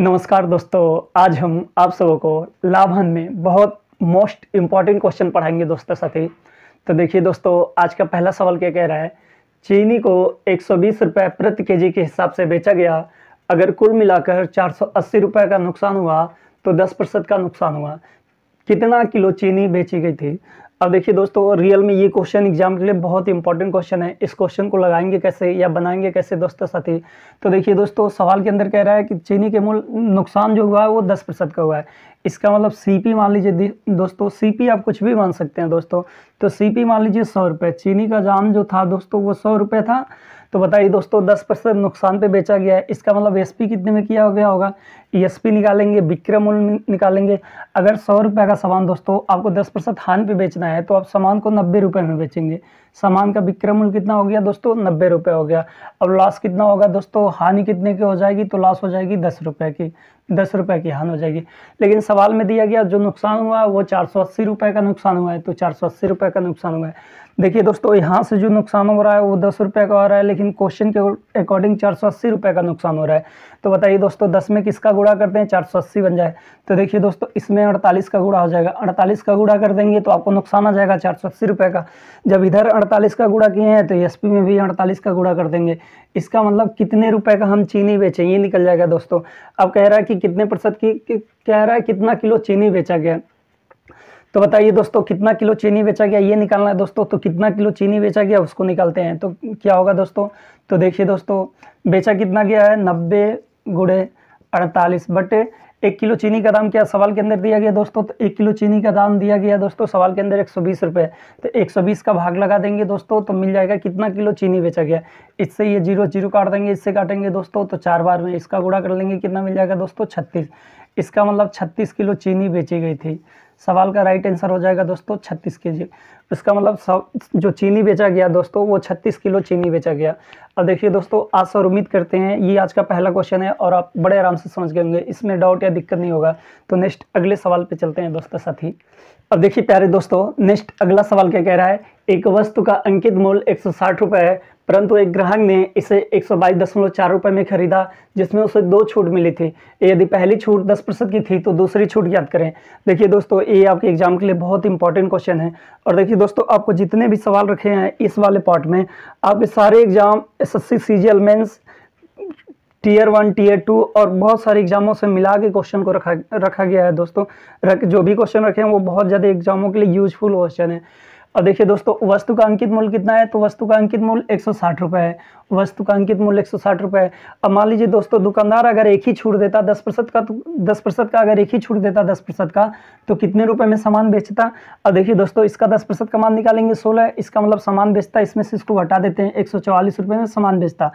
नमस्कार दोस्तों आज हम आप सबों को लाभन में बहुत मोस्ट इम्पॉर्टेंट क्वेश्चन पढ़ाएंगे दोस्तों साथी तो देखिए दोस्तों आज का पहला सवाल क्या कह रहा है चीनी को 120 रुपए प्रति केजी के हिसाब से बेचा गया अगर कुल मिलाकर 480 रुपए का नुकसान हुआ तो 10 प्रतिशत का नुकसान हुआ कितना किलो चीनी बेची गई थी अब देखिए दोस्तों रियल में ये क्वेश्चन एग्जाम के लिए बहुत इंपॉर्टेंट क्वेश्चन है इस क्वेश्चन को लगाएंगे कैसे या बनाएंगे कैसे दोस्तों साथी तो देखिए दोस्तों सवाल के अंदर कह रहा है कि चीनी के मूल नुकसान जो हुआ है वो दस प्रतिशत का हुआ है इसका मतलब सीपी मान लीजिए दोस्तों सीपी आप कुछ भी मान सकते हैं दोस्तों तो सीपी मान लीजिए सौ रुपये चीनी का जाम जो था दोस्तों वो सौ रुपये था तो बताइए दोस्तों दस परसेंट नुकसान पे बेचा गया है इसका मतलब एसपी कितने में किया हो गया होगा ईएसपी e निकालेंगे विक्रम मूल्य निकालेंगे अगर सौ रुपये का सामान दोस्तों आपको दस परसेंट हानि पे बेचना है तो आप सामान को नब्बे रुपये में बेचेंगे सामान का विक्रम मूल्य कितना हो गया दोस्तों नब्बे रुपये हो गया अब लॉस कितना होगा दोस्तों हानि कितने की हो जाएगी तो लॉस हो जाएगी दस रुपये की दस रुपये की हानि हो जाएगी लेकिन सवाल में दिया गया जो नुकसान हुआ वो चार सौ अस्सी रुपये का नुकसान हुआ है तो चार सौ अस्सी रुपये का नुकसान हुआ है देखिए दोस्तों यहाँ से जो नुकसान हो रहा है वो दस रुपये का हो रहा है लेकिन क्वेश्चन के अकॉर्डिंग चार सौ अस्सी रुपये का नुकसान हो रहा है तो बताइए दोस्तों दस में किसका गुड़ा करते हैं चार सौ अस्सी बन जाए तो देखिए दोस्तों इसमें अड़तालीस का गुड़ा हो जाएगा अड़तालीस का गुड़ा कर देंगे तो आपको नुकसान आ जाएगा चार सौ अस्सी रुपये का जब इधर अड़तालीस का गुड़ा किए हैं तो एस में भी अड़तालीस का गुड़ा कर देंगे इसका मतलब कितने रुपये का हम चीनी बेचें ये निकल जाएगा दोस्तों अब कह रहा है कि कितने प्रतिशत की कह रहा है कितना किलो चीनी बेचा गया तो बताइए दोस्तों कितना किलो चीनी बेचा गया ये निकालना है दोस्तों तो कितना किलो चीनी बेचा गया उसको निकालते हैं तो क्या होगा दोस्तों तो देखिए दोस्तों बेचा कितना गया है नब्बे गुड़े अड़तालीस बटे एक किलो चीनी का दाम क्या सवाल के अंदर दिया गया दोस्तों तो एक किलो चीनी का दाम दिया गया दोस्तों सवाल के अंदर एक सौ बीस रुपये तो एक सौ बीस का भाग लगा देंगे दोस्तों तो मिल जाएगा कितना किलो चीनी बेचा गया इससे ये जीरो जीरो काट देंगे इससे काटेंगे दोस्तों तो चार बार में इसका गुड़ा कर लेंगे कितना मिल जाएगा दोस्तों छत्तीस इसका मतलब छत्तीस किलो चीनी बेची गई थी सवाल का राइट आंसर हो जाएगा दोस्तों छत्तीस के जी इसका मतलब जो चीनी बेचा गया दोस्तों वो छत्तीस किलो चीनी बेचा गया अब देखिए दोस्तों आज और उम्मीद करते हैं ये आज का पहला क्वेश्चन है और आप बड़े आराम से समझ गए होंगे इसमें डाउट या दिक्कत नहीं होगा तो नेक्स्ट अगले सवाल पे चलते हैं दोस्तों साथी अब देखिए प्यारे दोस्तों नेक्स्ट अगला सवाल क्या कह रहा है एक वस्तु का अंकित मूल्य एक है परंतु एक ग्राहक ने इसे एक सौ बाईस दशमलव चार रुपये में खरीदा जिसमें उसे दो छूट मिली थी यदि पहली छूट दस प्रतिशत की थी तो दूसरी छूट याद करें देखिए दोस्तों ये आपके एग्जाम के लिए बहुत इंपॉर्टेंट क्वेश्चन है और देखिए दोस्तों आपको जितने भी सवाल रखे हैं इस वाले पार्ट में आपके सारे exam S S C C G tier one tier two और बहुत सारे एग्जामों से मिला के क्वेश्चन को रखा रखा गया है दोस्तों रख, जो भी क्वेश्चन रखे हैं वो बहुत ज़्यादा एग्जामों के लिए यूजफुल क्वेश्चन है और देखिए दोस्तों वस्तु का अंकित मूल्य कितना है तो वस्तु का अंकित मूल्य एक सौ साठ रुपये है वस्तु का अंकित मूल्य एक सौ साठ रुपये है अब मान लीजिए दोस्तों दुकानदार अगर एक ही छूट देता दस प्रतिशत का तो दस प्रतिशत का अगर एक ही छूट देता दस प्रतिशत का तो कितने रुपए में सामान बेचता अब देखिए दोस्तों इसका दस प्रतिशत का मान निकालेंगे सोलह इसका मतलब सामान बेचता इसमें से इसको हटा देते हैं एक सौ चौवालीस रुपये में सामान बेचता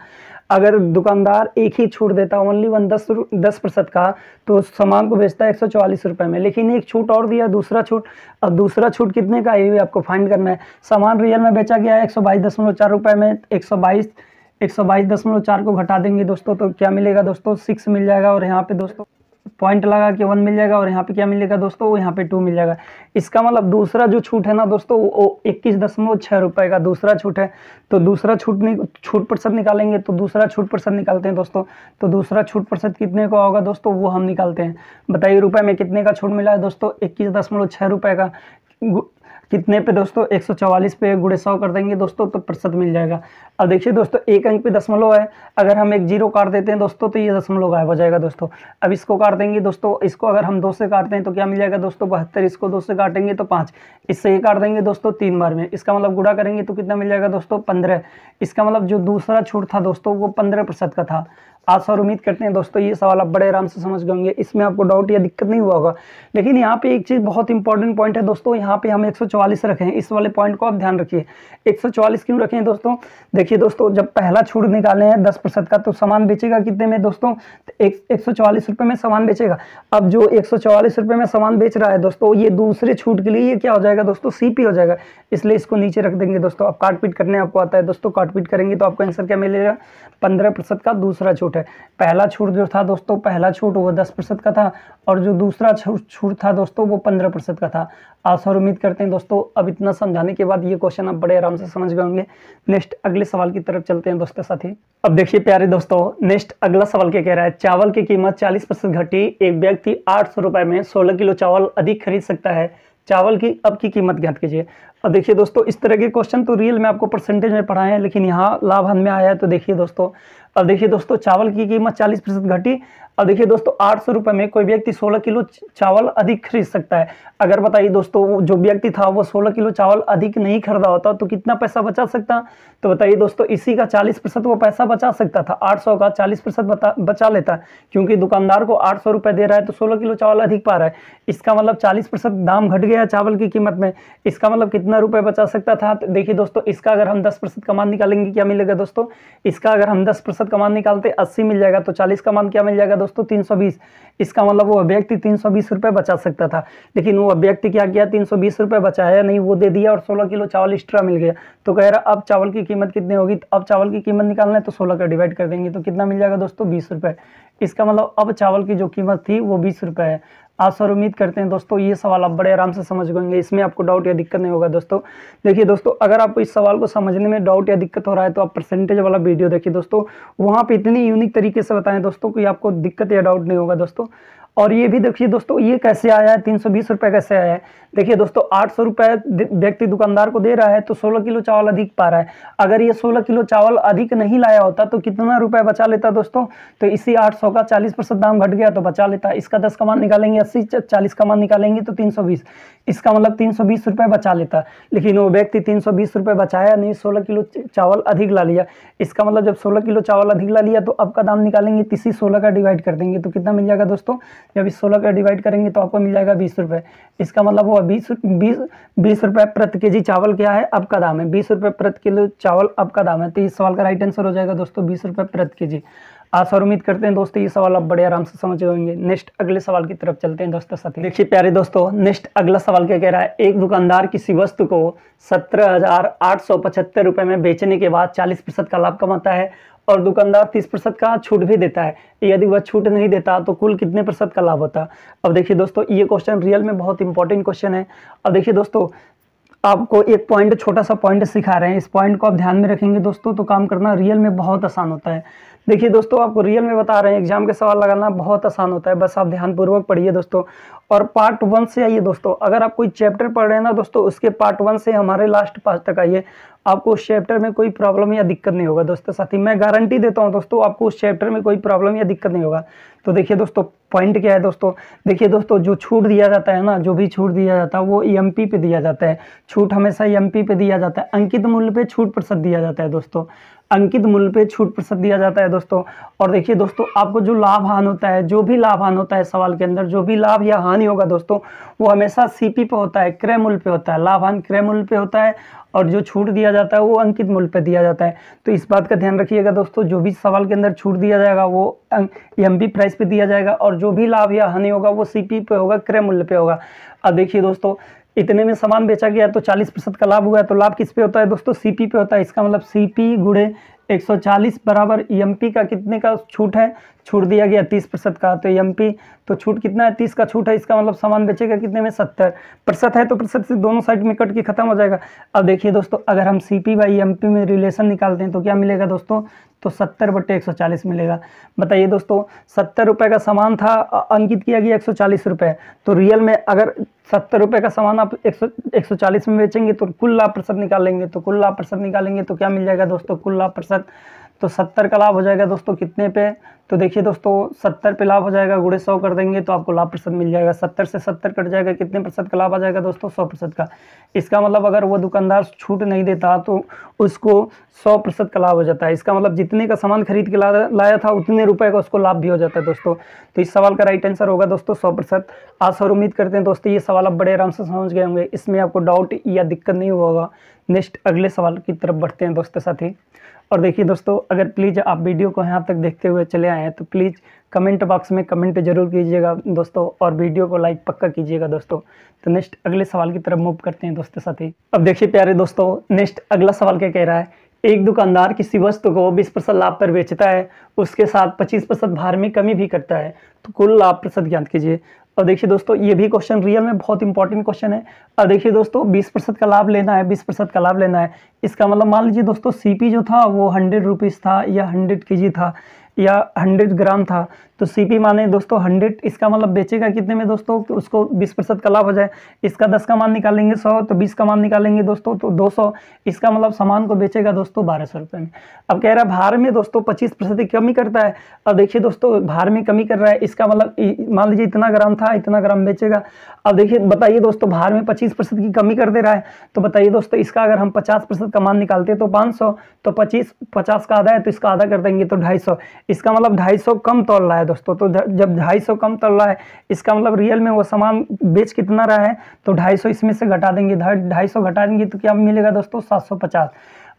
अगर दुकानदार एक ही छूट देता ओनली वन दस दस प्रतिशत का तो सामान को बेचता है एक सौ चौवालीस रुपये में लेकिन एक छूट और दिया दूसरा छूट अब दूसरा छूट कितने का ये भी आपको फाइंड करना है सामान रियल में बेचा गया है एक सौ बाईस दशमलव चार रुपये में एक सौ बाईस एक सौ बाईस दशमलव चार को घटा देंगे दोस्तों तो क्या मिलेगा दोस्तों सिक्स मिल जाएगा और यहाँ पे दोस्तों पॉइंट लगा के वन मिल जाएगा और यहाँ पे क्या मिलेगा दोस्तों यहाँ पे टू मिल जाएगा इसका मतलब दूसरा जो छूट है ना दोस्तों वो इक्कीस दशमलव छः रुपये का दूसरा छूट है तो दूसरा छूट छूट प्रतिशत निकालेंगे तो दूसरा छूट प्रतिशत निकालते हैं दोस्तों तो दूसरा छूट प्रतिशत कितने का होगा दोस्तों वो हम निकालते हैं बताइए रुपये में कितने का छूट मिला है दोस्तों इक्कीस दशमलव छः रुपये का कितने पे दोस्तों 144 पे गुड़े सौ कर देंगे दोस्तों तो प्रतिशत मिल जाएगा अब देखिए दोस्तों एक अंक पे दशमलव है अगर हम एक जीरो काट देते हैं दोस्तों तो ये दशमलव गायब हो जाएगा दोस्तों अब इसको काट देंगे दोस्तों इसको अगर हम दो से काटते हैं तो क्या मिल जाएगा दोस्तों बहत्तर इसको दो से काटेंगे तो पाँच इससे ये काट देंगे दोस्तों तीन बार में इसका मतलब गुड़ा करेंगे तो कितना मिल जाएगा दोस्तों पंद्रह इसका मतलब जो दूसरा छूट था दोस्तों वो पंद्रह का था आशा और उम्मीद करते हैं दोस्तों ये सवाल आप बड़े आराम से समझ गए होंगे इसमें आपको डाउट या दिक्कत नहीं हुआ होगा लेकिन यहाँ पे एक चीज़ बहुत इंपॉर्टेंट पॉइंट है दोस्तों यहाँ पे हम 144 रखें इस वाले पॉइंट को आप ध्यान रखिए 144 क्यों रखें दोस्तों देखिए दोस्तों जब पहला छूट निकाले हैं दस का तो सामान बेचेगा कितने में दोस्तों एक, रुपये में सामान बेचेगा अब जो एक सौ में सामान बेच रहा है दोस्तों ये दूसरे छूट के लिए ये क्या हो जाएगा दोस्तों सी हो जाएगा इसलिए इसको नीचे रख देंगे दोस्तों आप काटपीट करने आपको आता है दोस्तों काटपीट करेंगे तो आपको आंसर क्या मिलेगा पंद्रह का दूसरा छूट छूट है पहला छूट जो था दोस्तों पहला छूट वो दस प्रतिशत का था और जो दूसरा छूट था दोस्तों वो पंद्रह प्रतिशत का था आशा और उम्मीद करते हैं दोस्तों अब इतना समझाने के बाद ये क्वेश्चन आप बड़े आराम से समझ गए होंगे नेक्स्ट अगले सवाल की तरफ चलते हैं दोस्तों साथी अब देखिए प्यारे दोस्तों नेक्स्ट अगला सवाल क्या कह रहा है चावल की कीमत चालीस प्रतिशत घटी एक व्यक्ति आठ सौ रुपए में सोलह किलो चावल अधिक खरीद सकता है चावल की अब की कीमत ज्ञात कीजिए और देखिए दोस्तों इस तरह के क्वेश्चन तो रियल में आपको परसेंटेज में पढ़ाए हैं लेकिन यहाँ लाभ में आया है तो देखिए दोस्तों अब देखिए दोस्तों चावल की कीमत चालीस प्रतिशत घटी अब देखिए दोस्तों आठ सौ रुपये में कोई व्यक्ति सोलह किलो चावल अधिक खरीद सकता है अगर बताइए दोस्तों जो व्यक्ति था वो सोलह किलो चावल अधिक नहीं खरीदा होता तो कितना पैसा बचा सकता तो बताइए दोस्तों इसी का चालीस प्रतिशत वो पैसा बचा सकता था आठ सौ का चालीस प्रतिशत बचा लेता क्योंकि दुकानदार को आठ सौ रुपये दे रहा है तो सोलह किलो चावल अधिक पा रहा है इसका मतलब चालीस प्रतिशत दाम घट गया चावल की कीमत में इसका मतलब कितना कितना रुपए बचा सकता था तो देखिए दोस्तों इसका अगर हम 10 प्रतिशत कमान निकालेंगे क्या मिलेगा दोस्तों इसका अगर हम 10 प्रतिशत कमान निकालते 80 मिल जाएगा तो 40 का मान क्या मिल जाएगा दोस्तों 320 इसका मतलब वो अभ्यक्ति तीन सौ बचा सकता था लेकिन वो अभ्यक्ति क्या किया तीन सौ बचाया नहीं वो दे दिया और सोलह किलो चावल एक्स्ट्रा मिल गया तो कह रहा अब चावल की कीमत कितनी होगी अब चावल की कीमत निकालना है तो सोलह का डिवाइड कर देंगे तो कितना मिल जाएगा दोस्तों बीस इसका मतलब अब चावल की जो कीमत थी वो बीस है आशा उम्मीद करते हैं दोस्तों ये सवाल आप बड़े आराम से समझ गएंगे इसमें आपको डाउट या दिक्कत नहीं होगा दोस्तों देखिए दोस्तों अगर आपको इस सवाल को समझने में डाउट या दिक्कत हो रहा है तो आप परसेंटेज वाला वीडियो देखिए दोस्तों वहाँ पे इतनी यूनिक तरीके से बताएं दोस्तों कि आपको दिक्कत या डाउट नहीं होगा दोस्तों और ये भी देखिए दोस्तों ये कैसे आया है तीन सौ बीस रुपये कैसे आया है देखिए दोस्तों आठ सौ रुपये व्यक्ति दुकानदार को दे रहा है तो सोलह किलो चावल अधिक पा रहा है अगर ये सोलह किलो चावल अधिक नहीं लाया होता तो कितना रुपए बचा लेता दोस्तों तो इसी आठ सौ का चालीस परसेंट दाम घट गया तो बचा लेता इसका दस कमान निकालेंगे अस्सी चालीस कमान निकालेंगे तो तीन सौ बीस इसका मतलब तीन सौ बीस रुपये बचा लेता लेकिन वो व्यक्ति तीन सौ बीस रुपये बचाया नहीं सोलह किलो चावल अधिक ला लिया इसका मतलब जब सोलह किलो चावल अधिक ला लिया तो अब का दाम निकालेंगे इसी सोलह का डिवाइड कर देंगे तो कितना मिल जाएगा दोस्तों जब इस सोलह का डिवाइड करेंगे तो आपको मिल जाएगा बीस रुपये इसका मतलब हुआ बीस बीस बीस रुपये प्रति के जी चावल क्या है अब का दाम है बीस रुपये प्रति किलो चावल अब का दाम है तो इस सवाल का राइट आंसर हो जाएगा दोस्तों बीस रुपये प्रति के जी आशा और उम्मीद करते हैं दोस्तों ये सवाल आप बड़े आराम से समझ होंगे नेक्स्ट अगले सवाल की तरफ चलते हैं दोस्तों साथी देखिए प्यारे दोस्तों नेक्स्ट अगला सवाल क्या कह रहा है एक दुकानदार किसी वस्तु को सत्रह हजार आठ सौ पचहत्तर रुपये में बेचने के बाद चालीस प्रतिशत का लाभ कमाता है और दुकानदार तीस प्रतिशत का छूट भी देता है यदि वह छूट नहीं देता तो कुल कितने प्रतिशत का लाभ होता अब देखिए दोस्तों ये क्वेश्चन रियल में बहुत इंपॉर्टेंट क्वेश्चन है अब देखिए दोस्तों आपको एक पॉइंट छोटा सा पॉइंट सिखा रहे हैं इस पॉइंट को आप ध्यान में रखेंगे दोस्तों तो काम करना रियल में बहुत आसान होता है देखिए दोस्तों आपको रियल में बता रहे हैं एग्जाम के सवाल लगाना बहुत आसान होता है बस आप ध्यानपूर्वक पढ़िए दोस्तों और पार्ट वन से आइए दोस्तों अगर आप कोई चैप्टर पढ़ रहे हैं ना दोस्तों उसके पार्ट वन से हमारे लास्ट पास तक आइए आपको उस चैप्टर में कोई प्रॉब्लम या दिक्कत नहीं होगा दोस्तों साथ ही मैं गारंटी देता हूँ दोस्तों आपको उस चैप्टर में कोई प्रॉब्लम या दिक्कत नहीं होगा तो देखिए दोस्तों पॉइंट क्या है दोस्तों देखिए दोस्तों जो छूट दिया जाता है ना जो भी छूट दिया जाता है वो एम e पे दिया जाता है छूट हमेशा एम e पे दिया जाता है अंकित मूल्य पे छूट प्रतिशत दिया जाता है दोस्तों अंकित मूल्य पे छूट प्रतिशत दिया जाता है दोस्तों और देखिए दोस्तों आपको जो लाभ हान होता है जो भी लाभ हान होता है सवाल के अंदर जो भी लाभ या हानि होगा दोस्तों वो हमेशा सीपी पे होता है क्रय मूल्य पे होता है लाभ हान क्रय मूल्य पे होता है और जो छूट दिया जाता है वो अंकित मूल्य पर दिया जाता है तो इस बात का ध्यान रखिएगा दोस्तों जो भी सवाल के अंदर छूट दिया जाएगा वो एम बी प्राइस पे दिया जाएगा और जो भी लाभ या हानि होगा वो सी पे होगा क्रय मूल्य पे होगा अब देखिए दोस्तों इतने में सामान बेचा गया तो 40 प्रतिशत का लाभ हुआ है तो लाभ किस पे होता है दोस्तों सीपी पे होता है इसका मतलब सीपी गुड़े 140 बराबर ई e का कितने का छूट है छूट दिया गया 30 प्रतिशत का तो ईएमपी e तो छूट कितना है 30 का छूट है इसका मतलब सामान बेचेगा कितने में 70 प्रतिशत है तो प्रतिशत से दोनों साइड में कट के खत्म हो जाएगा अब देखिए दोस्तों अगर हम सी पी बाई एम में रिलेशन निकालते हैं तो क्या मिलेगा दोस्तों तो सत्तर बटे एक मिलेगा बताइए दोस्तों सत्तर रुपये का सामान था अंकित किया गया एक रुपये तो रियल में अगर सत्तर रुपये का सामान आप एक सौ में बेचेंगे तो कुल लाभ प्रतिशत निकालेंगे तो कुल लाभ प्रतिशत निकालेंगे तो क्या मिल जाएगा दोस्तों कुल लाभ प्रतिशत प्रतिशत तो सत्तर का लाभ हो जाएगा दोस्तों कितने पे तो देखिए दोस्तों सत्तर पे लाभ हो जाएगा गुड़े सौ कर देंगे तो आपको लाभ प्रतिशत मिल जाएगा सत्तर से सत्तर कट जाएगा कितने प्रतिशत का लाभ आ जाएगा दोस्तों सौ प्रतिशत का इसका मतलब अगर वो दुकानदार छूट नहीं देता तो उसको सौ प्रतिशत का लाभ हो जाता है इसका मतलब जितने का सामान खरीद के लाया था उतने रुपये का उसको लाभ भी हो जाता है दोस्तों तो इस सवाल का राइट आंसर होगा दोस्तों सौ प्रतिशत आशा और उम्मीद करते हैं दोस्तों ये सवाल आप बड़े आराम से समझ गए होंगे इसमें आपको डाउट या दिक्कत नहीं होगा नेक्स्ट अगले सवाल की तरफ बढ़ते हैं दोस्तों साथी और देखिए दोस्तों अगर प्लीज़ आप वीडियो को यहाँ तक देखते हुए चले आए हैं तो प्लीज़ कमेंट बॉक्स में कमेंट जरूर कीजिएगा दोस्तों और वीडियो को लाइक पक्का कीजिएगा दोस्तों तो नेक्स्ट अगले सवाल की तरफ मूव करते हैं दोस्तों साथी अब देखिए प्यारे दोस्तों नेक्स्ट अगला सवाल क्या कह रहा है एक दुकानदार किसी वस्तु को 20 परसेंट लाभ पर बेचता है उसके साथ 25 परसेंट भार में कमी भी करता है तो कुल लाभ प्रतिशत ज्ञात कीजिए और देखिए दोस्तों ये भी क्वेश्चन रियल में बहुत इंपॉर्टेंट क्वेश्चन है और देखिए दोस्तों 20 प्रतिशत का लाभ लेना है 20 प्रतिशत का लाभ लेना है इसका मतलब मान लीजिए दोस्तों सीपी जो था वो हंड्रेड रुपीज़ था या हंड्रेड के था या हंड्रेड ग्राम था तो सीपी माने दोस्तों हंड्रेड इसका मतलब बेचेगा कितने में दोस्तों तो उसको बीस प्रतिशत का लाभ हो जाए इसका दस का मान निकालेंगे सौ तो बीस का मान निकालेंगे दोस्तों तो दो सौ इसका मतलब सामान को बेचेगा दोस्तों बारह सौ रुपये में अब कह रहा है भार में दोस्तों पच्चीस प्रतिशत कमी करता है अब देखिए दोस्तों भार में कमी कर रहा है इसका मतलब मान लीजिए इतना ग्राम था इतना ग्राम बेचेगा अब देखिए बताइए दोस्तों भार में पच्चीस की कमी कर दे रहा है तो बताइए दोस्तों इसका अगर हम पचास प्रतिशत का मान निकालते हैं तो पाँच तो पच्चीस पचास का आधा है तो इसका आधा कर देंगे तो ढाई इसका मतलब ढाई कम तोड़ रहा है है दोस्तों तो जब ढाई सौ कम चल रहा है इसका मतलब रियल में वो सामान बेच कितना रहा है तो ढाई सौ इसमें से घटा देंगे ढाई सौ घटा देंगे तो क्या मिलेगा दोस्तों सात सौ पचास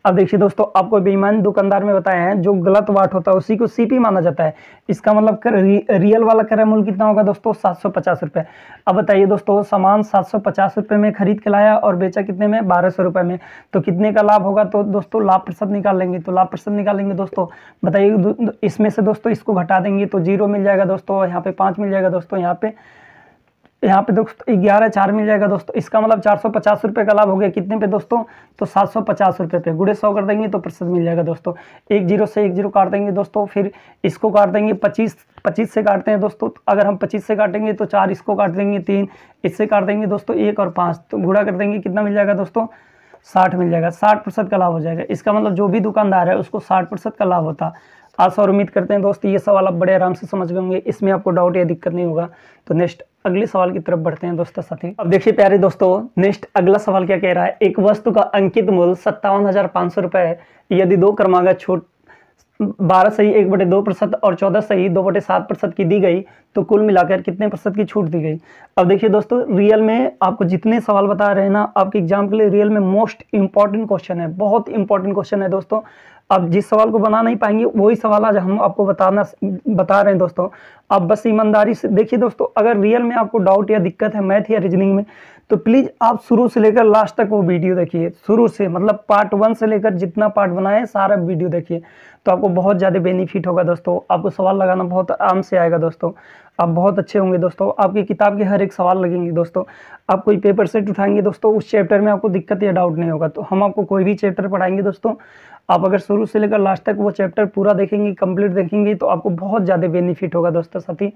अब देखिए दोस्तों आपको बेईमान दुकानदार में बताया है जो गलत वाट होता है उसी को सीपी माना जाता है इसका मतलब कर, रि, रियल वाला क्रय मूल्य कितना होगा दोस्तों सात सौ पचास रुपये अब बताइए दोस्तों सामान सात सौ पचास रुपये में खरीद के लाया और बेचा कितने में बारह सौ रुपये में तो कितने का लाभ होगा तो दोस्तों लाभ प्रतिशत निकाल लेंगे तो लाभ प्रतिशत निकालेंगे दोस्तों बताइए इसमें से दोस्तों इसको घटा देंगे तो जीरो मिल जाएगा दोस्तों यहाँ पे पाँच मिल जाएगा दोस्तों यहाँ पे तो यहाँ पे दोस्तों ग्यारह चार मिल जाएगा दोस्तों इसका मतलब चार सौ पचास रुपये का लाभ हो गया कितने पे दोस्तों तो सात सौ पचास रुपये पे गुड़े सौ कर देंगे तो प्रतिशत मिल जाएगा दोस्तों एक जीरो से एक जीरो काट देंगे दोस्तों फिर इसको काट देंगे पच्चीस पच्चीस से काटते हैं दोस्तों तो अगर हम पच्चीस से काटेंगे तो चार इसको काट देंगे तीन इससे काट देंगे दोस्तों एक और पाँच तो गुड़ा कर देंगे कितना मिल जाएगा दोस्तों साठ मिल जाएगा साठ प्रतिशत का लाभ हो जाएगा इसका मतलब जो भी दुकानदार है उसको साठ प्रतिशत का लाभ होता आशा और उम्मीद करते हैं दोस्त ये सवाल आप बड़े आराम से समझ गए होंगे इसमें आपको डाउट या दिक्कत नहीं होगा तो नेक्स्ट अगले सवाल की तरफ बढ़ते हैं दोस्तों साथी अब देखिए प्यारे दोस्तों नेक्स्ट अगला सवाल क्या कह रहा है एक वस्तु का अंकित मूल्य सत्तावन हजार पाँच सौ रुपये है यदि दो क्रमागत छूट बारह सही एक बटे दो प्रतिशत और चौदह सही दो बटे सात प्रतिशत की दी गई तो कुल मिलाकर कितने प्रतिशत की छूट दी गई अब देखिए दोस्तों रियल में आपको जितने सवाल बता रहे हैं ना आपके एग्जाम के लिए रियल में मोस्ट इंपॉर्टेंट क्वेश्चन है बहुत इंपॉर्टेंट क्वेश्चन है दोस्तों अब जिस सवाल को बना नहीं पाएंगे वही सवाल आज हम आपको बताना बता रहे हैं दोस्तों अब बस ईमानदारी से देखिए दोस्तों अगर रियल में आपको डाउट या दिक्कत है मैथ या रीजनिंग में तो प्लीज़ आप शुरू से लेकर लास्ट तक वो वीडियो देखिए शुरू से मतलब पार्ट वन से लेकर जितना पार्ट बनाए सारा वीडियो देखिए तो आपको बहुत ज़्यादा बेनिफिट होगा दोस्तों आपको सवाल लगाना बहुत आराम से आएगा दोस्तों आप बहुत अच्छे होंगे दोस्तों आपकी किताब के हर एक सवाल लगेंगे दोस्तों आप कोई पेपर सेट उठाएंगे दोस्तों उस चैप्टर में आपको दिक्कत या डाउट नहीं होगा तो हम आपको कोई भी चैप्टर पढ़ाएंगे दोस्तों आप अगर शुरू से लेकर लास्ट तक वो चैप्टर पूरा देखेंगे कंप्लीट देखेंगे तो आपको बहुत ज़्यादा बेनिफिट होगा दोस्तों साथी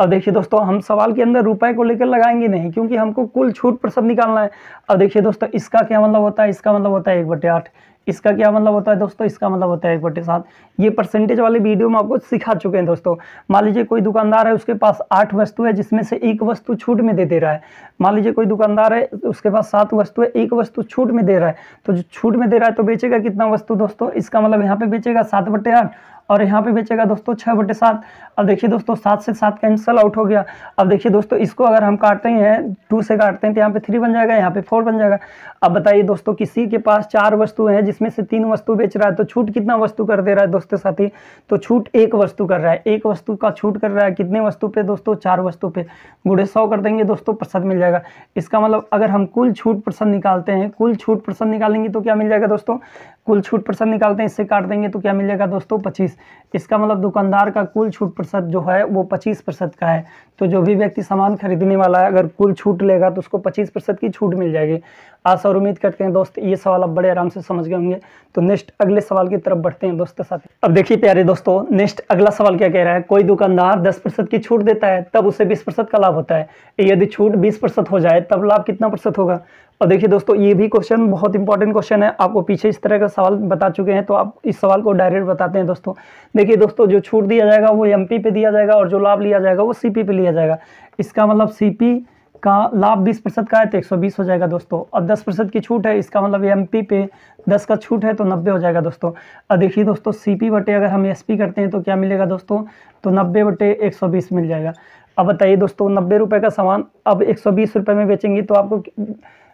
अब देखिए दोस्तों हम सवाल के अंदर रुपए को लेकर लगाएंगे नहीं क्योंकि हमको कुल छूट पर सब निकालना है अब देखिए दोस्तों इसका क्या मतलब होता है इसका मतलब होता है एक बटे आठ इसका क्या मतलब होता है दोस्तों इसका मतलब होता है एक बटे सात ये परसेंटेज वाले वीडियो में आपको सिखा चुके हैं दोस्तों मान लीजिए कोई दुकानदार है उसके पास आठ वस्तु है जिसमें से एक वस्तु छूट में दे दे रहा है मान लीजिए कोई दुकानदार है उसके पास सात वस्तु है एक वस्तु छूट में दे रहा है तो जो छूट में दे रहा है तो बेचेगा कितना वस्तु दोस्तों इसका मतलब यहाँ पे बेचेगा सात बटे आठ और यहाँ पे बेचेगा दोस्तों छः बटे सात अब देखिए दोस्तों सात से सात कैंसल आउट हो गया अब देखिए दोस्तों इसको अगर हम काटते हैं टू से काटते हैं तो यहाँ पे थ्री बन जाएगा यहाँ पे फोर बन जाएगा अब बताइए दोस्तों किसी के पास चार वस्तु हैं जिसमें से तीन वस्तु बेच रहा है तो छूट कितना वस्तु कर दे रहा है दोस्तों साथी तो छूट एक वस्तु कर रहा है एक वस्तु का छूट कर रहा है कितने वस्तु पे दोस्तों चार वस्तु पे गुड़े सौ कर देंगे दोस्तों प्रसाद मिल जाएगा इसका मतलब अगर हम कुल छूट प्रसन्न निकालते हैं कुल छूट प्रसन्न निकालेंगे तो क्या मिल जाएगा दोस्तों कुल छूट प्रसन्न निकालते हैं इससे काट देंगे तो क्या मिल जाएगा दोस्तों पच्चीस इसका मतलब दुकानदार का कुल छूट प्रतिशत जो है वो पच्चीस प्रतिशत का है तो जो भी व्यक्ति सामान खरीदने वाला है अगर कुल छूट लेगा तो उसको पच्चीस प्रतिशत की छूट मिल जाएगी आशा और उम्मीद करते हैं दोस्त ये सवाल आप बड़े आराम से समझ गए होंगे तो नेक्स्ट अगले सवाल की तरफ बढ़ते हैं दोस्तों साथ अब देखिए प्यारे दोस्तों नेक्स्ट अगला सवाल क्या कह रहा है कोई दुकानदार दस प्रतिशत की छूट देता है तब उसे बीस प्रतिशत का लाभ होता है यदि छूट बीस प्रतिशत हो जाए तब लाभ कितना प्रतिशत होगा और देखिए दोस्तों ये भी क्वेश्चन बहुत इंपॉर्टेंट क्वेश्चन है आपको पीछे इस तरह का सवाल बता चुके हैं तो आप इस सवाल को डायरेक्ट बताते हैं दोस्तों देखिए दोस्तों जो छूट दिया जाएगा वो एमपी पे दिया जाएगा और जो लाभ लिया जाएगा वो सीपी पे लिया जाएगा इसका मतलब सीपी का लाभ बीस प्रतिशत का है तो एक सौ बीस हो जाएगा दोस्तों और दस प्रतिशत की छूट है इसका मतलब एम पी पे दस का छूट है तो नब्बे हो जाएगा दोस्तों और देखिए दोस्तों सी पी बटे अगर हम एस पी करते हैं तो क्या मिलेगा दोस्तों तो नब्बे बटे एक सौ बीस मिल जाएगा अब बताइए दोस्तों नब्बे रुपये का सामान अब एक सौ बीस रुपये में बेचेंगी तो आपको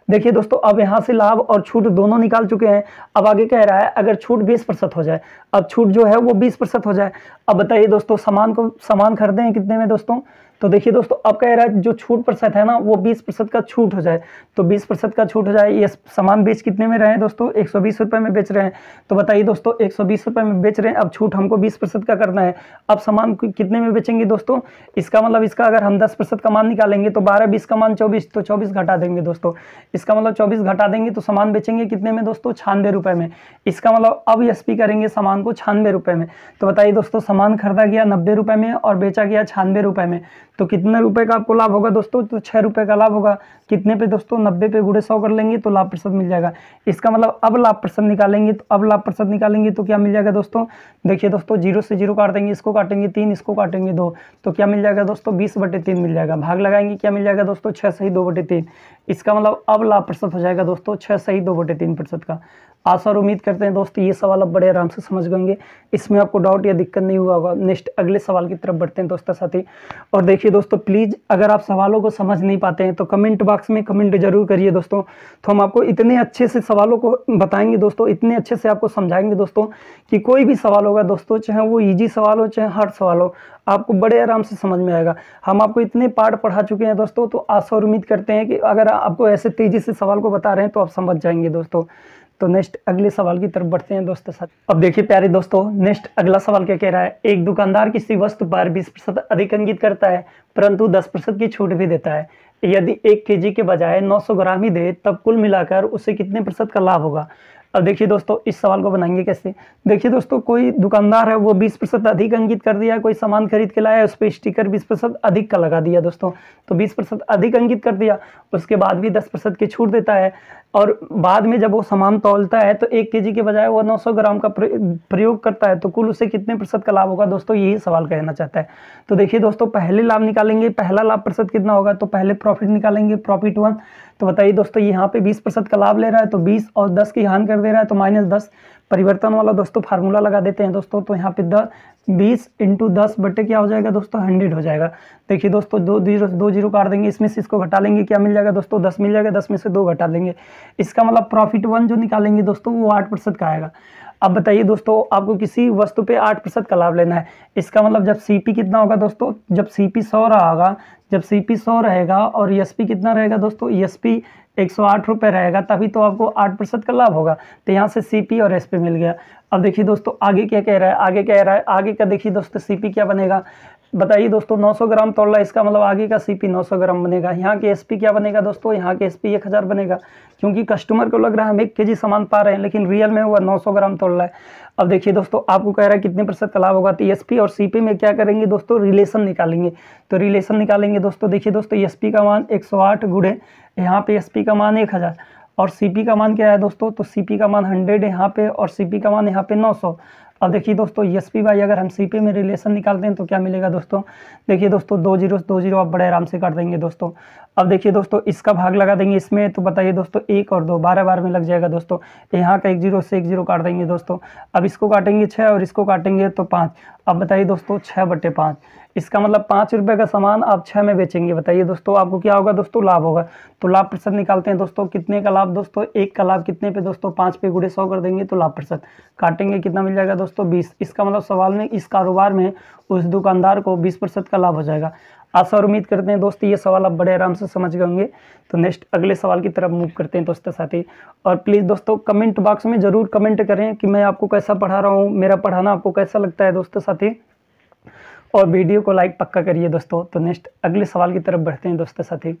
देखिए दोस्तों अब यहाँ से लाभ और छूट दोनों निकाल चुके हैं अब आगे कह रहा है अगर छूट बीस प्रतिशत हो जाए अब छूट जो है वो बीस प्रतिशत हो जाए अब बताइए दोस्तों सामान को सामान खरीदे हैं कितने में दोस्तों तो देखिए दोस्तों अब कह रहा है जो छूट प्रतिशत है ना वो बीस प्रतिशत का छूट हो जाए तो बीस प्रतिशत का छूट हो जाए ये सामान बेच कितने में रहे हैं दोस्तों एक सौ बीस रुपये में बेच रहे हैं तो बताइए दोस्तों एक सौ बीस रुपये में बेच रहे हैं अब छूट हमको बीस प्रतिशत का करना है अब सामान कितने में बेचेंगे दोस्तों इसका मतलब इसका अगर हम दस प्रतिशत का मान निकालेंगे तो बारह बीस का मान चौबीस तो चौबीस घटा देंगे दोस्तों इसका मतलब चौबीस घटा देंगे तो सामान बेचेंगे कितने में दोस्तों छानवे रुपये में इसका मतलब अब एस करेंगे सामान को छानवे रुपये में तो बताइए दोस्तों सामान खरीदा गया नब्बे रुपये में और बेचा गया छानवे रुपये में तो कितने रुपए का आपको लाभ होगा दोस्तों तो छः रुपए का लाभ होगा कितने पे दोस्तों नब्बे पे गुड़े सौ कर लेंगे तो लाभ प्रतिशत मिल जाएगा इसका मतलब अब लाभ प्रतिशत निकालेंगे तो अब लाभ प्रतिशत निकालेंगे तो क्या मिल जाएगा दोस्तों देखिए दोस्तों जीरो से जीरो काट देंगे इसको काटेंगे तीन इसको काटेंगे दो तो क्या मिल जाएगा दोस्तों बीस बटे तीन मिल जाएगा भाग लगाएंगे क्या मिल जाएगा दोस्तों छः सही दो बटे तीन इसका मतलब अब लाभ प्रतिशत हो जाएगा दोस्तों छः सही दो बटे तीन प्रतिशत का आशा और उम्मीद करते हैं दोस्तों ये सवाल आप बड़े आराम से समझ गएंगे इसमें आपको डाउट या दिक्कत नहीं हुआ होगा नेक्स्ट अगले सवाल की तरफ बढ़ते हैं दोस्तों साथी और देखिए देखिए दोस्तों प्लीज़ अगर आप सवालों को समझ नहीं पाते हैं तो कमेंट बॉक्स में कमेंट जरूर करिए दोस्तों तो हम आपको इतने अच्छे से सवालों को बताएंगे दोस्तों इतने अच्छे से आपको समझाएंगे दोस्तों कि कोई भी सवाल होगा दोस्तों चाहे वो ईजी सवाल हो चाहे हार्ड सवाल हो आपको बड़े आराम से समझ में आएगा हम आपको इतने पार्ट पढ़ा चुके हैं दोस्तों तो आशा और उम्मीद करते हैं कि अगर आपको ऐसे तेज़ी से सवाल को बता रहे हैं तो आप समझ जाएंगे दोस्तों तो नेक्स्ट अगले सवाल की तरफ बढ़ते हैं दोस्तों साथ अब देखिए प्यारे दोस्तों नेक्स्ट अगला सवाल क्या कह रहा है एक दुकानदार किसी वस्तु पर बीस प्रतिशत अधिक अंकित करता है परंतु दस प्रतिशत की छूट भी देता है यदि एक केजी के बजाय 900 ग्राम ही दे तब कुल मिलाकर उसे कितने प्रतिशत का लाभ होगा अब देखिए दोस्तों इस सवाल को बनाएंगे कैसे देखिए दोस्तों कोई दुकानदार है वो बीस प्रतिशत अधिक अंकित कर दिया कोई सामान खरीद के लाया उस पर स्टिकर बीस प्रतिशत अधिक का लगा दिया दोस्तों तो बीस प्रतिशत अधिक अंकित कर दिया उसके बाद भी दस प्रतिशत की छूट देता है और बाद में जब वो सामान तोलता है तो एक के के बजाय वो नौ ग्राम का प्रयोग करता है तो कुल उसे कितने प्रतिशत का लाभ होगा दोस्तों यही सवाल कहना चाहता है तो देखिए दोस्तों पहले लाभ निकालेंगे पहला लाभ प्रतिशत कितना होगा तो पहले प्रॉफिट निकालेंगे प्रॉफिट वन तो बताइए दोस्तों यहाँ पे 20 प्रतिशत का लाभ ले रहा है तो 20 और 10 की हान कर दे रहा है तो माइनस दस परिवर्तन वाला दोस्तों फार्मूला लगा देते हैं दोस्तों तो यहाँ पे दस बीस इंटू दस बटे क्या हो जाएगा दोस्तों हंड्रेड हो जाएगा देखिए दोस्तों दो जीरो दो जीरो काट देंगे इसमें से इसको घटा लेंगे क्या मिल जाएगा दोस्तों दस मिल जाएगा दस में से दो घटा देंगे इसका मतलब प्रॉफिट वन जो निकालेंगे दोस्तों वो आठ परसेंट का आएगा अब बताइए दोस्तों आपको किसी वस्तु पे आठ प्रतिशत का लाभ लेना है इसका मतलब जब सीपी कितना होगा दोस्तों जब सीपी सौ रहा होगा जब सीपी सौ रहेगा और पी कितना रहेगा दोस्तों ईएसपी एक सौ आठ रुपये रहेगा तभी तो आपको आठ प्रतिशत का लाभ होगा तो यहाँ से सीपी और एसपी मिल गया अब देखिए दोस्तों आगे क्या कह रहा है आगे कह रहा है आगे का देखिए दोस्तों पी क्या बनेगा बताइए दोस्तों 900 ग्राम तोला इसका मतलब आगे का सीपी 900 ग्राम बनेगा यहाँ के एसपी क्या बनेगा दोस्तों यहाँ के एसपी एक हज़ार बनेगा क्योंकि कस्टमर को लग रहा है हम एक के सामान पा रहे हैं लेकिन रियल में हुआ 900 ग्राम रहा है अब देखिए दोस्तों आपको कह रहा है कितने परसेंट लाभ होगा तो एस और सी में क्या करेंगे दोस्तों रिलेशन निकालेंगे तो रिलेशन निकालेंगे दोस्तों देखिए दोस्तों एस का मान एक सौ आठ है यहाँ पे एस का मान एक हज़ार और सी का मान क्या है दोस्तों तो सी का मान हंड्रेड यहाँ पे और सी का मान यहाँ पे नौ सौ और देखिए दोस्तों एस पी वाई अगर हम सी पी में रिलेशन निकालते हैं तो क्या मिलेगा दोस्तों देखिए दोस्तों दो जीरो दो जीरो आप बड़े आराम से कर देंगे दोस्तों अब देखिए दोस्तों इसका भाग लगा देंगे इसमें तो बताइए दोस्तों एक और दो बारह बार में लग जाएगा दोस्तों तो यहाँ का एक जीरो से एक जीरो काट देंगे दोस्तों अब इसको काटेंगे छः और इसको काटेंगे तो पाँच अब बताइए दोस्तों छः बटे पाँच इसका मतलब पाँच रुपये का सामान आप छः में बेचेंगे बताइए दोस्तों आपको क्या होगा दोस्तों लाभ होगा तो लाभ प्रतिशत निकालते हैं दोस्तों कितने का लाभ दोस्तों एक का लाभ कितने पे दोस्तों पाँच पे गुड़े सौ कर देंगे तो लाभ प्रतिशत काटेंगे कितना मिल जाएगा दोस्तों बीस इसका मतलब सवाल में इस कारोबार में उस दुकानदार को बीस प्रतिशत का लाभ हो जाएगा आशा और उम्मीद करते हैं दोस्तों ये सवाल आप बड़े आराम से समझ गए होंगे तो नेक्स्ट अगले सवाल की तरफ मूव करते हैं दोस्तों साथी और प्लीज़ दोस्तों कमेंट बॉक्स में ज़रूर कमेंट करें कि मैं आपको कैसा पढ़ा रहा हूँ मेरा पढ़ाना आपको कैसा लगता है दोस्तों साथी और वीडियो को लाइक पक्का करिए दोस्तों तो नेक्स्ट अगले सवाल की तरफ बढ़ते हैं दोस्तों साथी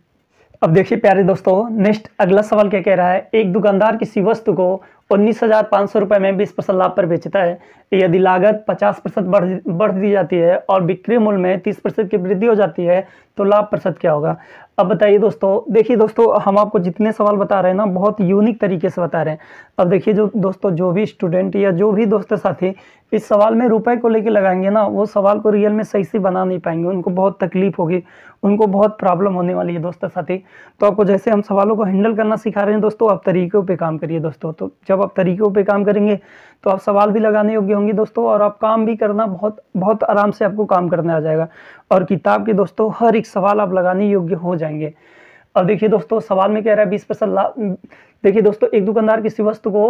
अब देखिए प्यारे दोस्तों नेक्स्ट अगला सवाल क्या कह रहा है एक दुकानदार किसी वस्तु को उन्नीस हज़ार पाँच सौ रुपये में बीस परसेंट लाभ पर बेचता है यदि लागत पचास परसेंट बढ़ बढ़ दी जाती है और बिक्री मूल्य में तीस परसेंट की वृद्धि हो जाती है तो लाभ प्रतिशत क्या होगा अब बताइए दोस्तों देखिए दोस्तों हम आपको जितने सवाल बता रहे हैं ना बहुत यूनिक तरीके से बता रहे हैं अब देखिए जो दोस्तों जो भी स्टूडेंट या जो भी दोस्त साथी इस सवाल में रुपए को लेके लगाएंगे ना वो सवाल को रियल में सही से बना नहीं पाएंगे उनको बहुत तकलीफ होगी उनको बहुत प्रॉब्लम होने वाली है दोस्तों साथी तो आपको जैसे हम सवालों को हैंडल करना सिखा रहे हैं दोस्तों आप तरीक़ों पर काम करिए दोस्तों तो जब आप तरीक़ों पर काम करेंगे तो आप सवाल भी लगाने योग्य होंगे दोस्तों और आप काम भी करना बहुत बहुत आराम से आपको काम करने आ जाएगा और किताब के दोस्तों हर एक सवाल आप लगाने योग्य हो जाएंगे अब देखिए दोस्तों सवाल में कह रहा है बीस परसेंट लाभ देखिए दोस्तों एक दुकानदार किसी वस्तु को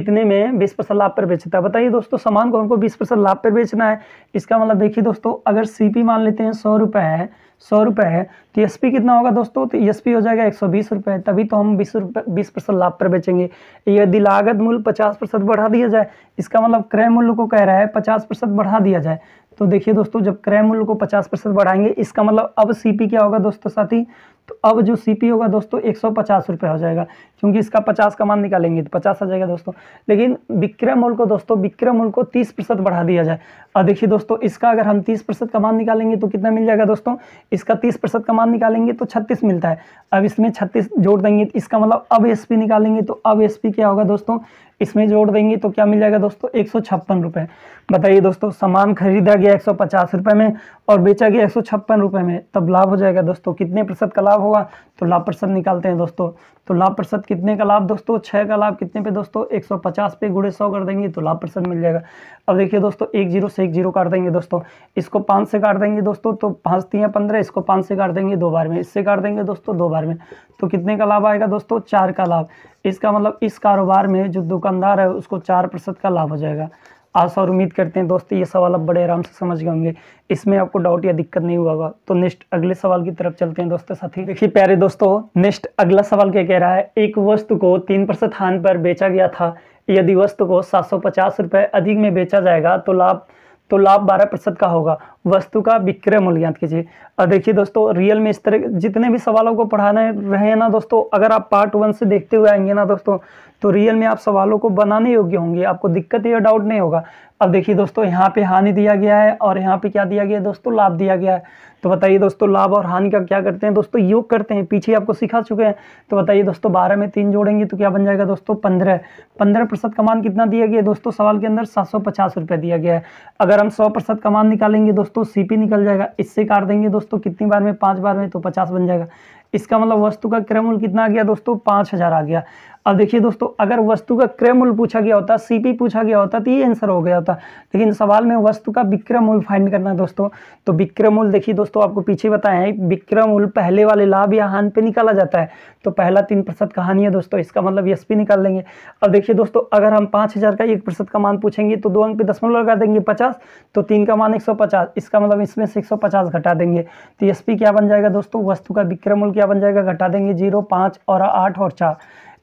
इतने में बीस परसेंट लाभ पर बेचता है बताइए दोस्तों सामान को हमको बीस परसेंट लाभ पर बेचना है इसका मतलब देखिए दोस्तों अगर सीपी मान लेते हैं सौ रुपये है सौ रुपये है तो एस पी कितना होगा दोस्तों तो एस पी हो जाएगा एक सौ बीस रुपये तभी तो हम बीस रुपये बीस परसेंट लाभ पर बेचेंगे यदि लागत मूल्य पचास परसेंट बढ़ा दिया जाए इसका मतलब क्रय मूल्य को कह रहा है पचास परसेंट बढ़ा दिया जाए तो देखिए दोस्तों जब क्रय मूल्य को पचास परसेंट बढ़ाएंगे इसका मतलब अब पी क्या होगा दोस्तों साथी तो अब जो पी होगा दोस्तों एक सौ पचास रुपये हो जाएगा क्योंकि इसका पचास का मान निकालेंगे तो पचास आ जाएगा दोस्तों लेकिन विक्रय मूल्य को दोस्तों विक्रय मूल्य को तीस प्रतिशत बढ़ा दिया जाए और देखिए दोस्तों इसका अगर हम तीस प्रतिशत का मान निकालेंगे तो कितना मिल जाएगा दोस्तों इसका तीस प्रतिशत का मान निकालेंगे तो छत्तीस मिलता है अब इसमें छत्तीस जोड़ देंगे तो इसका मतलब अब एस निकालेंगे तो अब एस क्या होगा दोस्तों इसमें जोड़ देंगे तो क्या मिल जाएगा दोस्तों एक सौ छप्पन रुपए बताइए दोस्तों सामान खरीदा गया एक सौ पचास रुपए में और बेचा गया एक सौ छप्पन रुपये में तब लाभ हो जाएगा दोस्तों कितने प्रतिशत का लाभ होगा तो लाभ प्रतिशत निकालते हैं दोस्तों तो लाभ प्रतिशत कितने का लाभ दोस्तों छः का लाभ कितने पे दोस्तों एक सौ पचास पे गुड़े सौ कर देंगे तो लाभ प्रतिशत मिल जाएगा अब देखिए दोस्तों एक जीरो से एक जीरो काट देंगे दोस्तों इसको पाँच से काट देंगे दोस्तों तो पाँच तीन पंद्रह इसको पाँच से काट देंगे दो बार में इससे काट देंगे दोस्तों दो बार में तो कितने का लाभ आएगा दोस्तों चार का लाभ इसका मतलब इस कारोबार में जो दुकानदार है उसको चार प्रतिशत का लाभ हो जाएगा आशा और उम्मीद करते हैं दोस्तों ये सवाल आप बड़े आराम से समझ गए होंगे इसमें आपको डाउट या दिक्कत नहीं हुआ होगा तो नेक्स्ट अगले सवाल की तरफ चलते हैं दोस्तों साथी देखिए प्यारे दोस्तों नेक्स्ट अगला सवाल क्या कह रहा है एक वस्तु को तीन प्रतिशत हान पर बेचा गया था यदि वस्तु को सात सौ पचास रुपए अधिक में बेचा जाएगा तो लाभ तो लाभ बारह प्रतिशत का होगा वस्तु का विक्रय मूल्य याद कीजिए और देखिए दोस्तों रियल में इस तरह जितने भी सवालों को पढ़ाने रहे ना दोस्तों अगर आप पार्ट वन से देखते हुए आएंगे ना दोस्तों तो रियल में आप सवालों को बनाने योग्य होंगे आपको दिक्कत या डाउट नहीं होगा अब देखिए दोस्तों यहाँ पे हानि दिया गया है और यहाँ पे क्या दिया गया है दोस्तों लाभ दिया गया है तो बताइए दोस्तों लाभ और हानि का क्या करते हैं दोस्तों योग करते हैं पीछे आपको सिखा चुके हैं तो बताइए दोस्तों बारह में तीन जोड़ेंगे तो क्या बन जाएगा दोस्तों पंद्रह पंद्रह प्रतिशत कमान कितना दिया गया दोस्तों सवाल के अंदर सात सौ पचास रुपया दिया गया है अगर हम सौ प्रतिशत कमान निकालेंगे दोस्तों सीपी निकल जाएगा इससे काट देंगे दोस्तों कितनी बार में पाँच बार में तो पचास बन जाएगा इसका मतलब वस्तु का क्रमूल कितना आ गया दोस्तों पाँच हज़ार आ गया अब देखिए दोस्तों अगर वस्तु का क्रय मूल्य पूछा गया होता सीपी पूछा गया होता तो ये आंसर हो गया होता लेकिन सवाल में वस्तु का विक्रय मूल्य फाइंड करना है दोस्तों तो विक्रय मूल्य देखिए दोस्तों आपको पीछे बताए है विक्रय मूल्य पहले वाले लाभ या हान पे निकाला जाता है तो पहला तीन प्रतिशत कहानी है दोस्तों इसका मतलब पी निकाल लेंगे अब देखिए दोस्तों अगर हम पाँच हज़ार का एक प्रतिशत का मान पूछेंगे तो दो अंक पे दसमलव लगा देंगे पचास तो तीन का मान एक सौ पचास इसका मतलब इसमें से एक सौ पचास घटा देंगे तो एस क्या बन जाएगा दोस्तों वस्तु का विक्रय मूल्य क्या बन जाएगा घटा देंगे जीरो पाँच और आठ और चार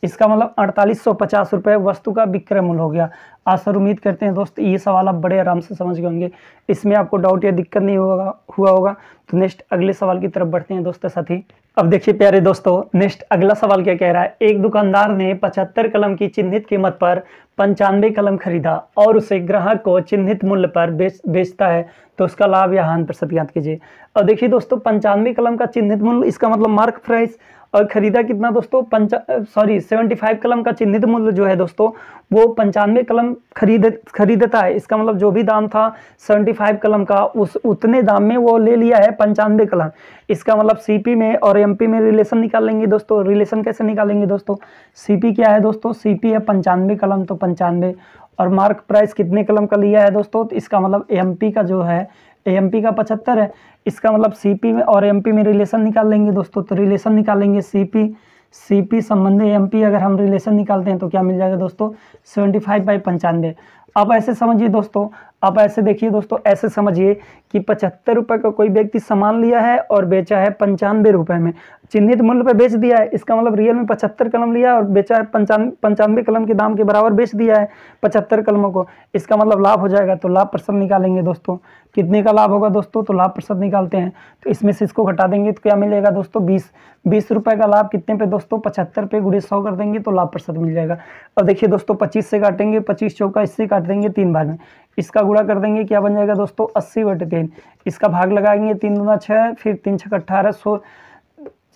इसका मतलब अड़तालीस सौ पचास वस्तु का विक्रय मूल्य हो गया आसर उम्मीद करते हैं दोस्त ये सवाल आप बड़े आराम से समझ गए होंगे इसमें आपको डाउट या दिक्कत नहीं होगा हुआ होगा तो नेक्स्ट अगले सवाल की तरफ बढ़ते हैं दोस्तों साथी अब देखिए प्यारे दोस्तों नेक्स्ट अगला सवाल क्या कह रहा है एक दुकानदार ने पचहत्तर कलम की चिन्हित कीमत पर पंचानवे कलम खरीदा और उसे ग्राहक को चिन्हित मूल्य पर बेच बेचता है तो उसका लाभ या हानि प्रतिशत ज्ञात कीजिए और देखिए दोस्तों पंचानवे कलम का चिन्हित मूल्य इसका मतलब मार्क प्राइस और खरीदा कितना दोस्तों पंचा सॉरी सेवेंटी फाइव कलम का चिन्हित मूल्य जो है दोस्तों वो पंचानवे कलम खरीद खरीदता है इसका मतलब जो भी दाम था सेवेंटी फाइव कलम का उस उतने दाम में वो ले लिया है पंचानवे कलम इसका मतलब सीपी में और एमपी में रिलेशन निकालेंगे दोस्तों रिलेशन कैसे निकालेंगे दोस्तों सीपी क्या है दोस्तों सीपी है पंचानवे कलम तो पंचानवे और मार्क प्राइस कितने कलम का लिया है दोस्तों तो इसका मतलब एमपी का जो है ए का पचहत्तर है इसका मतलब पी में और पी में रिलेशन निकाल लेंगे दोस्तों तो रिलेशन निकालेंगे सी पी संबंधी पी अगर हम रिलेशन निकालते हैं तो क्या मिल जाएगा दोस्तों सेवेंटी फाइव बाई पंचानवे अब ऐसे समझिए दोस्तों आप ऐसे देखिए दोस्तों ऐसे समझिए कि पचहत्तर रुपये का कोई व्यक्ति सामान लिया है और बेचा है पंचानवे रुपये में चिन्हित मूल्य पर बेच दिया है इसका मतलब रियल में पचहत्तर कलम लिया और बेचा है पंचान पंचानवे कलम के दाम के बराबर बेच दिया है पचहत्तर कलमों को इसका मतलब लाभ हो जाएगा तो लाभ प्रसन्न निकालेंगे दोस्तों कितने का लाभ होगा दोस्तों तो लाभ प्रसन्न निकालते हैं तो इसमें से इसको घटा देंगे तो क्या मिलेगा दोस्तों बीस बीस रुपये का लाभ कितने पे दोस्तों पचहत्तर पे गुड़े सौ कर देंगे तो लाभ प्रतिशत मिल जाएगा अब देखिए दोस्तों पच्चीस से काटेंगे पच्चीस चौका इससे काट देंगे तीन बार में इसका गुड़ा कर देंगे क्या बन जाएगा दोस्तों अस्सी बटे तीन इसका भाग लगाएंगे तीन दूना छः फिर तीन छः अट्ठारह सो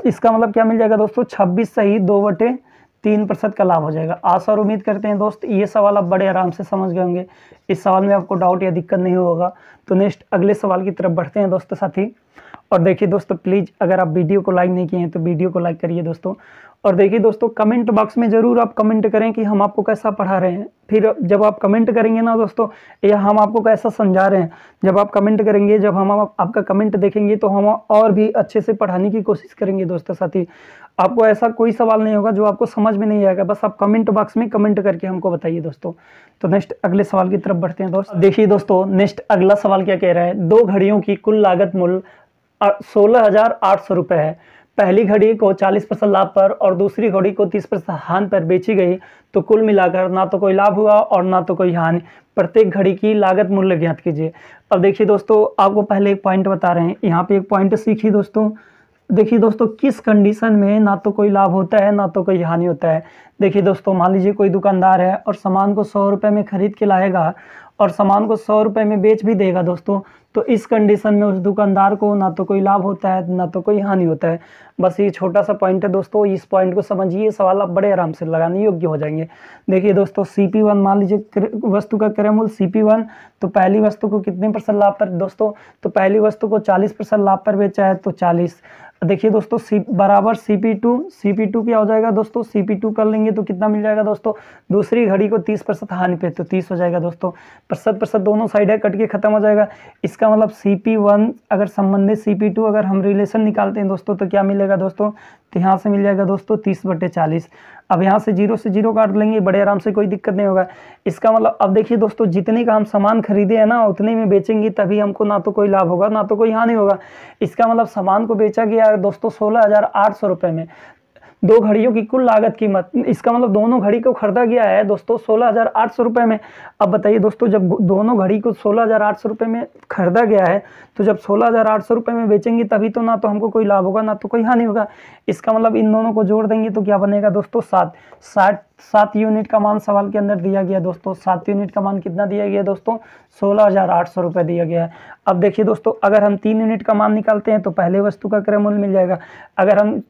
इसका मतलब क्या मिल जाएगा दोस्तों छब्बीस सही दो बटे तीन प्रतिशत का लाभ हो जाएगा आशा और उम्मीद करते हैं दोस्त ये सवाल आप बड़े आराम से समझ गए होंगे इस सवाल में आपको डाउट या दिक्कत नहीं होगा तो नेक्स्ट अगले सवाल की तरफ बढ़ते हैं दोस्तों साथी और देखिए दोस्तों प्लीज़ अगर आप वीडियो को लाइक नहीं किए हैं तो वीडियो को लाइक करिए दोस्तों और देखिए दोस्तों कमेंट बॉक्स में ज़रूर आप कमेंट करें कि हम आपको कैसा पढ़ा रहे हैं फिर जब आप कमेंट करेंगे ना दोस्तों या हम आपको कैसा समझा रहे हैं जब आप कमेंट करेंगे जब हम आप, आपका कमेंट देखेंगे तो हम और भी अच्छे से पढ़ाने की कोशिश करेंगे दोस्तों साथी आपको ऐसा कोई सवाल नहीं होगा जो आपको समझ में नहीं आएगा बस आप कमेंट बॉक्स में कमेंट करके हमको बताइए दोस्तों तो नेक्स्ट अगले सवाल की तरफ बढ़ते हैं दोस्त देखिए दोस्तों नेक्स्ट अगला सवाल क्या कह रहा है दो घड़ियों की कुल लागत मूल्य सोलह हज़ार आठ सौ रुपये है पहली घड़ी को 40 परसेंट लाभ पर और दूसरी घड़ी को 30 परसेंट हानि पर बेची गई तो कुल मिलाकर ना तो कोई लाभ हुआ और ना तो कोई हानि प्रत्येक घड़ी की लागत मूल्य ज्ञात कीजिए अब देखिए दोस्तों आपको पहले एक पॉइंट बता रहे हैं यहाँ पे एक पॉइंट सीखिए दोस्तों देखिए दोस्तों किस कंडीशन में ना तो कोई लाभ होता है ना तो कोई हानि होता है देखिए दोस्तों मान लीजिए कोई दुकानदार है और सामान को सौ रुपये में ख़रीद के लाएगा और सामान को सौ रुपये में बेच भी देगा दोस्तों तो इस कंडीशन में उस दुकानदार को ना तो कोई लाभ होता है ना तो कोई हानि होता है बस ये छोटा सा पॉइंट है दोस्तों इस पॉइंट को समझिए सवाल आप बड़े आराम से लगाने योग्य हो जाएंगे देखिए दोस्तों सी पी वन मान लीजिए वस्तु का क्रय मूल्य सी पी वन तो पहली वस्तु को कितने परसेंट लाभ पर दोस्तों तो पहली वस्तु को चालीस परसेंट लाभ पर बेचा है तो चालीस देखिए दोस्तों सी बराबर C P two C P two क्या हो जाएगा दोस्तों सी पी टू कर लेंगे तो कितना मिल जाएगा दोस्तों दूसरी घड़ी को तीस प्रतिशत हानि पे तो तीस हो जाएगा दोस्तों प्रतिशत प्रतिशत दोनों साइड है कट के ख़त्म हो जाएगा इसका मतलब सी पी वन अगर संबंधित सी पी टू अगर हम रिलेशन निकालते हैं दोस्तों तो क्या मिलेगा दोस्तों तो यहाँ से मिल जाएगा दोस्तों तीस बटे चालीस अब यहाँ से जीरो से जीरो काट लेंगे बड़े आराम से कोई दिक्कत नहीं होगा इसका मतलब अब देखिए दोस्तों जितने का हम सामान खरीदे हैं ना उतने में बेचेंगे तभी हमको ना तो कोई लाभ होगा ना तो कोई हानि होगा इसका मतलब सामान को बेचा गया है दोस्तों सोलह में दो घड़ियों की कुल लागत कीमत इसका मतलब दोनों घड़ी को खरीदा गया है दोस्तों सोलह हज़ार आठ सौ रुपये में अब बताइए दोस्तों जब दोनों घड़ी को सोलह हज़ार आठ सौ रुपये में खरीदा गया है तो जब सोलह हज़ार आठ सौ रुपये में बेचेंगे तभी तो ना तो हमको कोई लाभ होगा ना तो कोई हानि होगा इसका मतलब इन दोनों को जोड़ देंगे तो क्या बनेगा दोस्तों सात साठ सात यूनिट का मान सवाल के अंदर दिया गया दोस्तों सात यूनिट का मान कितना दिया गया दोस्तों सोलह हजार आठ सौ रुपये दिया गया है अब देखिए दोस्तों अगर हम तीन यूनिट का मान निकालते हैं तो पहले वस्तु का क्रय मूल्य मिल जाएगा अगर हम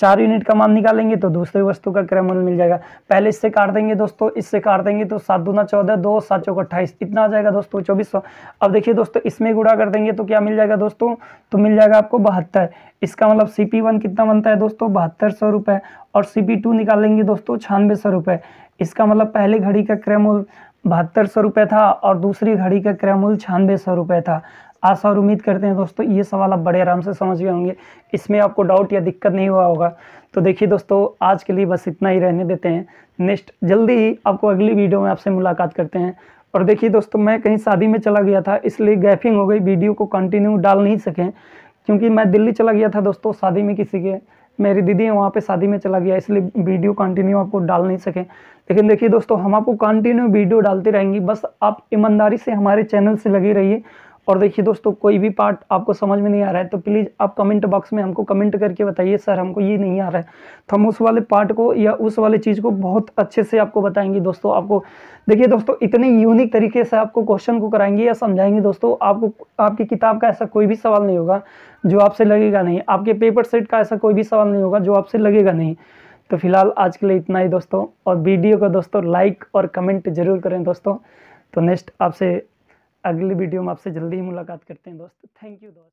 चार यूनिट का मान निकालेंगे तो दूसरी वस्तु का क्रय मूल्य मिल जाएगा पहले इससे काट देंगे दोस्तों इससे काट देंगे तो सात दूना चौदह दो सात चौक अट्ठाईस इतना आ जाएगा दोस्तों चौबीस सौ अब देखिए दोस्तों इसमें गुड़ा कर देंगे तो क्या मिल जाएगा दोस्तों तो मिल जाएगा आपको बहत्तर इसका मतलब सी पी वन कितना बनता है दोस्तों बहत्तर सौ रुपये और सी पी टू निकालेंगे दोस्तों छियानवे सौ रुपये इसका मतलब पहले घड़ी का क्रय बहत्तर सौ रुपये था और दूसरी घड़ी का क्रय छानबे छियानवे सौ रुपये था आशा और उम्मीद करते हैं दोस्तों ये सवाल आप बड़े आराम से समझ गए होंगे इसमें आपको डाउट या दिक्कत नहीं हुआ होगा तो देखिए दोस्तों आज के लिए बस इतना ही रहने देते हैं नेक्स्ट जल्दी ही आपको अगली वीडियो में आपसे मुलाकात करते हैं और देखिए दोस्तों मैं कहीं शादी में चला गया था इसलिए गैफिंग हो गई वीडियो को कंटिन्यू डाल नहीं सकें क्योंकि मैं दिल्ली चला गया था दोस्तों शादी में किसी के मेरी दीदी है वहाँ पे शादी में चला गया इसलिए वीडियो कंटिन्यू आपको डाल नहीं सके लेकिन देखिए दोस्तों हम आपको कंटिन्यू वीडियो डालते रहेंगे बस आप ईमानदारी से हमारे चैनल से लगे रहिए और देखिए दोस्तों कोई भी पार्ट आपको समझ में नहीं आ रहा है तो प्लीज़ आप कमेंट बॉक्स में हमको कमेंट करके बताइए सर हमको ये नहीं आ रहा है तो हम उस वाले पार्ट को या उस वाले चीज़ को बहुत अच्छे से आपको बताएंगे दोस्तों आपको देखिए दोस्तों इतने यूनिक तरीके से आपको क्वेश्चन को कराएंगे या समझाएंगे दोस्तों आपको आपकी किताब का ऐसा कोई भी सवाल नहीं होगा जो आपसे लगेगा नहीं आपके पेपर सेट का ऐसा कोई भी सवाल नहीं होगा जो आपसे लगेगा नहीं तो फिलहाल आज के लिए इतना ही दोस्तों और वीडियो को दोस्तों लाइक और कमेंट जरूर करें दोस्तों तो नेक्स्ट आपसे अगली वीडियो में आपसे जल्दी ही मुलाकात करते हैं दोस्त थैंक यू दोस्त